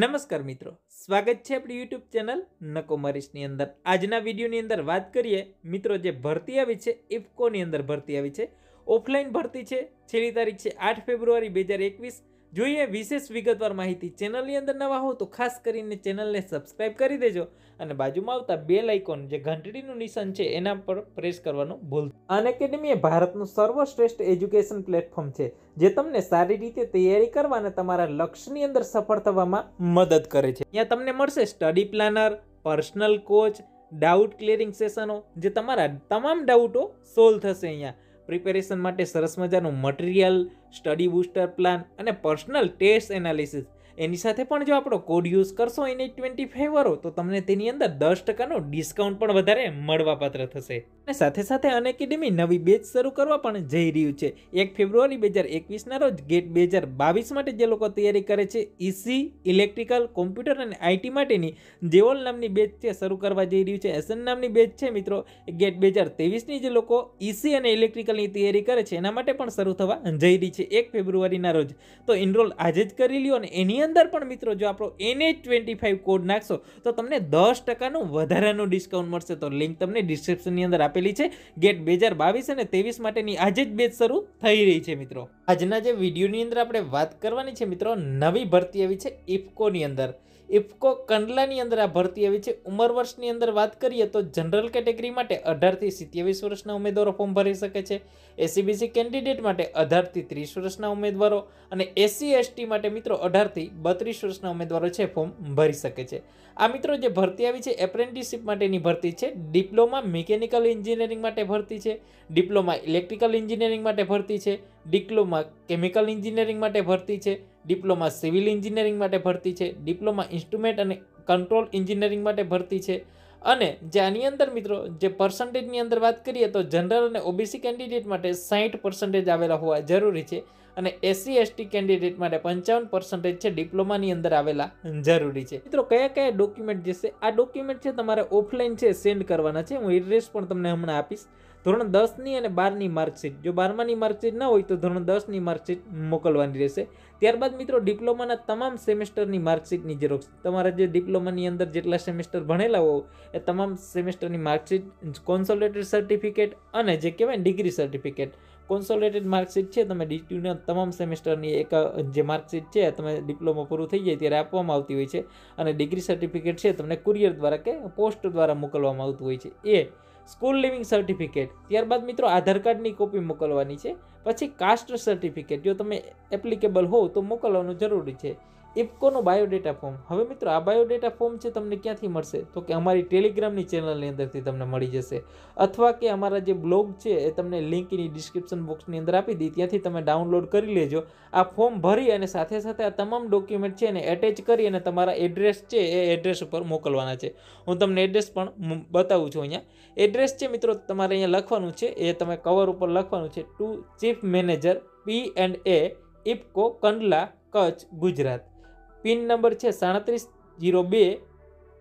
નમસ્કાર મિત્રો સ્વાગત છે આપણી યુટ્યુબ ચેનલ નકો મરીશની અંદર આજના વિડીયોની અંદર વાત કરીએ મિત્રો જે ભરતી આવી છે ઇફકોની અંદર ભરતી આવી છે ઓફલાઈન ભરતી છે છેલ્લી તારીખ છે આઠ ફેબ્રુઆરી બે હજાર એકવીસ જોઈએ વિશેષ વિગતવાર માહિતી ચેનલની અંદર નવા હો તો ખાસ કરીને ચેનલને સબસ્ક્રાઇબ કરી દેજો અને બાજુમાં આવતા બે લાઇકોન જે ઘંટડીનું નિશાન છે એના પર પ્રેસ કરવાનું ભૂલ અન એકેડેમી એ ભારતનું સર્વશ્રેષ્ઠ એજ્યુકેશન પ્લેટફોર્મ છે જે તમને સારી રીતે તૈયારી કરવા અને તમારા લક્ષ્યની અંદર સફળ થવામાં મદદ કરે છે ત્યાં તમને મળશે study planner personal coach doubt clearing સેશનો જે તમારા તમામ ડાઉટો સોલ્વ થશે અહીંયા પ્રિપેરેશન માટે સરસ મજાનું મટીરિયલ સ્ટડી બુસ્ટર પ્લાન અને પર્સનલ ટેસ્ટ એનાલિસિસ એની સાથે પણ જો આપણો કોડ યુઝ કરશો એની ટ્વેન્ટી ફાઈવ વાળો તો તમને તેની અંદર દસ ટકાનો ડિસ્કાઉન્ટ પણ વધારે મળવાપાત્ર થશે અને સાથે સાથે અન નવી બેચ શરૂ કરવા પણ જઈ રહ્યું છે એક ફેબ્રુઆરી બે હજાર એકવીસના રોજ ગેટ બે હજાર બાવીસ માટે જે લોકો તૈયારી કરે છે ઇસી ઇલેક્ટ્રિકલ કોમ્પ્યુટર અને આઈટી માટેની જેઓલ નામની બેચ છે શરૂ કરવા જઈ રહ્યું છે એસન નામની બેચ છે મિત્રો ગેટ બે હજાર તેવીસની જે લોકો ઇસી અને ઇલેક્ટ્રિકલની તૈયારી કરે છે એના માટે પણ શરૂ થવા જઈ રહી છે એક ફેબ્રુઆરીના રોજ તો એનરોલ આજે જ કરી લ્યો અને એની અંદર પણ મિત્રો જો આપણો એને ટ્વેન્ટી ફાઇવ કોડ નાખશો તો તમને દસ ટકાનું વધારાનું ડિસ્કાઉન્ટ મળશે તો લિંક તમને ડિસ્ક્રિપ્શનની અંદર આપ આપેલી છે ગેટ બે હજાર બાવીસ અને ત્રેવીસ માટેની આજે જ બેચ શરૂ થઈ રહી છે મિત્રો આજના જે વિડીયોની અંદર આપણે વાત કરવાની છે મિત્રો નવી ભરતી આવી છે ઇફકોની અંદર ઇફકો કંડલાની અંદર આ ભરતી આવી છે ઉંમર વર્ષની અંદર વાત કરીએ તો જનરલ કેટેગરી માટે અઢારથી સિત્યાવીસ વર્ષના ઉમેદવારો ફોર્મ ભરી શકે છે એસીબીસી કેન્ડિડેટ માટે અઢારથી ત્રીસ વર્ષના ઉમેદવારો અને એસસી એસટી માટે મિત્રો અઢારથી બત્રીસ વર્ષના ઉમેદવારો છે ફોર્મ ભરી શકે છે આ મિત્રો જે ભરતી આવી છે એપ્રેન્ટિસશીપ માટેની ભરતી છે ડિપ્લોમા મિકેનિકલ એન્જિનિયર એન્જિનિયરિંગ માટે ભરતી છે ડિપ્લોમા ઇલેક્ટ્રિકલ એન્જિનિયરિંગ માટે ભરતી છે ડિપ્લોમા કેમિકલ એન્જિનિયરિંગ માટે ભરતી છે ડિપ્લોમા સિવિલ એન્જિનિયરિંગ માટે ભરતી છે ડિપ્લોમા ઇન્સ્ટ્રુમેન્ટ અને કંટ્રોલ એન્જિનિયરિંગ માટે ભરતી છે અને જે આની અંદર મિત્રો જે પર્સન્ટેજની અંદર વાત કરીએ તો જનરલ અને ઓબીસી કેન્ડિડેટ માટે સાહીઠ પર્સન્ટેજ આવેલા હોવા જરૂરી છે અને એસસી એસટી કેન્ડિડેટ માટે પંચાવન પર્સન્ટેજ છે ડિપ્લોમાની અંદર આવેલા જરૂરી છે મિત્રો કયા કયા ડોક્યુમેન્ટ જે આ ડોક્યુમેન્ટ છે તમારે ઓફલાઈન છે સેન્ડ કરવાના છે હું એડ્રેસ પણ તમને હમણાં આપીશ ધોરણ દસની અને બારની માર્કશીટ જો બારમાની માર્કશીટ ન હોય તો ધોરણ દસની માર્કશીટ મોકલવાની રહેશે ત્યારબાદ મિત્રો ડિપ્લોમાના તમામ સેમેસ્ટરની માર્કશીટની ઝેરોક્ષ તમારા જે ડિપ્લોમાની અંદર જેટલા સેમેસ્ટર ભણેલા હોવ એ તમામ સેમેસ્ટરની માર્કશીટ કોન્સોલેટેડ સર્ટિફિકેટ અને જે કહેવાય ડિગ્રી સર્ટિફિકેટ કોન્સોલેટેડ માર્કશીટ છે તમે ડીટીયુના તમામ સેમેસ્ટરની એક જે માર્કશીટ છે તમે ડિપ્લોમા પૂરું થઈ જાય ત્યારે આપવામાં આવતી હોય છે અને ડિગ્રી સર્ટિફિકેટ છે તમને કુરિયર દ્વારા કે પોસ્ટ દ્વારા મોકલવામાં આવતું હોય છે એ સ્કૂલ લિવિંગ સર્ટિફિકેટ ત્યારબાદ મિત્રો આધાર કાર્ડની કોપી મોકલવાની છે પછી કાસ્ટ સર્ટિફિકેટ જો તમે એપ્લિકેબલ હોવ તો મોકલવાનું જરૂરી છે ઇફકોનો બાયોડેટા ફોર્મ હવે મિત્રો આ બાયોડેટા ફોર્મ છે તમને ક્યાંથી મળશે તો કે અમારી ટેલિગ્રામની ચેનલની અંદરથી તમને મળી જશે અથવા કે અમારા જે બ્લોગ છે એ તમને લિંકની ડિસ્ક્રિપ્શન બોક્સની અંદર આપી દી ત્યાંથી તમે ડાઉનલોડ કરી લેજો આ ફોર્મ ભરી અને સાથે સાથે આ તમામ ડોક્યુમેન્ટ છે એને એટેચ કરી અને તમારા એડ્રેસ છે એ એડ્રેસ ઉપર મોકલવાના છે હું તમને એડ્રેસ પણ બતાવું છું અહીંયા એડ્રેસ છે મિત્રો તમારે અહીંયા લખવાનું છે એ તમે કવર ઉપર લખવાનું છે to chief manager P and A IFFCO Kandla Kutch Gujarat pin number છે સાડત્રીસ જીરો બે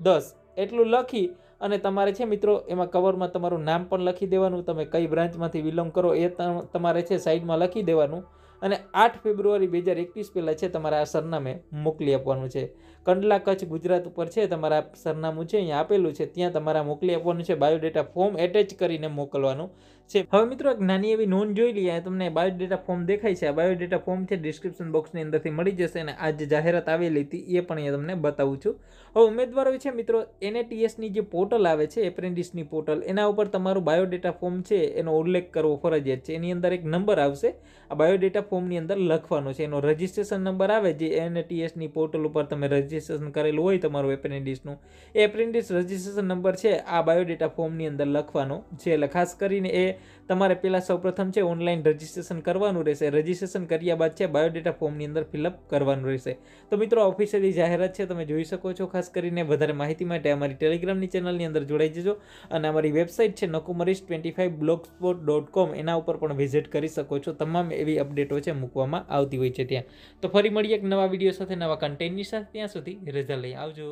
દસ એટલું લખી અને તમારે છે મિત્રો એમાં કવરમાં તમારું નામ પણ લખી દેવાનું તમે કઈ બ્રાન્ચમાંથી વિલોંગ કરો એ તમારે છે સાઈડમાં લખી દેવાનું અને આઠ ફેબ્રુઆરી બે હજાર એકવીસ પહેલાં છે તમારા આ સરનામે મોકલી આપવાનું છે કંડલા કચ્છ ગુજરાત ઉપર છે તમારા સરનામું છે અહીંયા આપેલું છે ત્યાં તમારા મોકલી આપવાનું છે બાયોડેટા ફોર્મ એટેચ કરીને મોકલવાનું છે હવે મિત્રો એક નાની એવી નોંધ જોઈ લઈએ તમને બાયોડેટા ફોર્મ દેખાય છે આ બાયોડેટા ફોર્મ છે ડિસ્ક્રિપ્શન બોક્સની અંદરથી મળી જશે અને આ જે જાહેરાત આવેલી હતી એ પણ અહીંયા તમને બતાવું છું હવે ઉમેદવારો છે મિત્રો એનએટીએસની જે પોર્ટલ આવે છે એપ્રેન્ટિસની પોર્ટલ એના ઉપર તમારું બાયોડેટા ફોર્મ છે એનો ઉલ્લેખ કરવો ફરજિયાત છે એની અંદર એક નંબર આવશે આ બાયોડેટા ફોર્મની અંદર લખવાનો છે એનો રજિસ્ટ્રેશન નંબર આવે જે એનએટીએસની પોર્ટલ ઉપર તમે રજીસ્ટ્રેશન કરેલું હોય તમારું એપ્રેન્ટિસનું એ એપ્રેન્ટિસ રજિસ્ટ્રેશન નંબર છે આ બાયોડેટા ફોર્મની અંદર લખવાનો છે એટલે ખાસ કરીને એ તમારે પહેલાં સૌપ્રથમ છે ઓનલાઈન રજિસ્ટ્રેશન કરવાનું રહેશે રજિસ્ટ્રેશન કર્યા બાદ છે બાયોડેટા ફોર્મની અંદર ફિલઅપ કરવાનું રહેશે તો મિત્રો ઓફિશિયલી જાહેરાત છે તમે જોઈ શકો છો ખાસ કરીને વધારે માહિતી માટે અમારી ટેલિગ્રામની ચેનલની અંદર જોડાઈ જજો અને અમારી વેબસાઇટ છે નકુમરીશ twenty five block blogspot dot com એના ઉપર પણ વિઝિટ કરી શકો છો તમામ એવી અપડેટો છે મૂકવામાં આવતી હોય છે ત્યાં તો ફરી મળીએ એક નવા વિડીયો સાથે નવા કન્ટેન્ટની સાથે ત્યાં સુધી રજા લઈ આવજો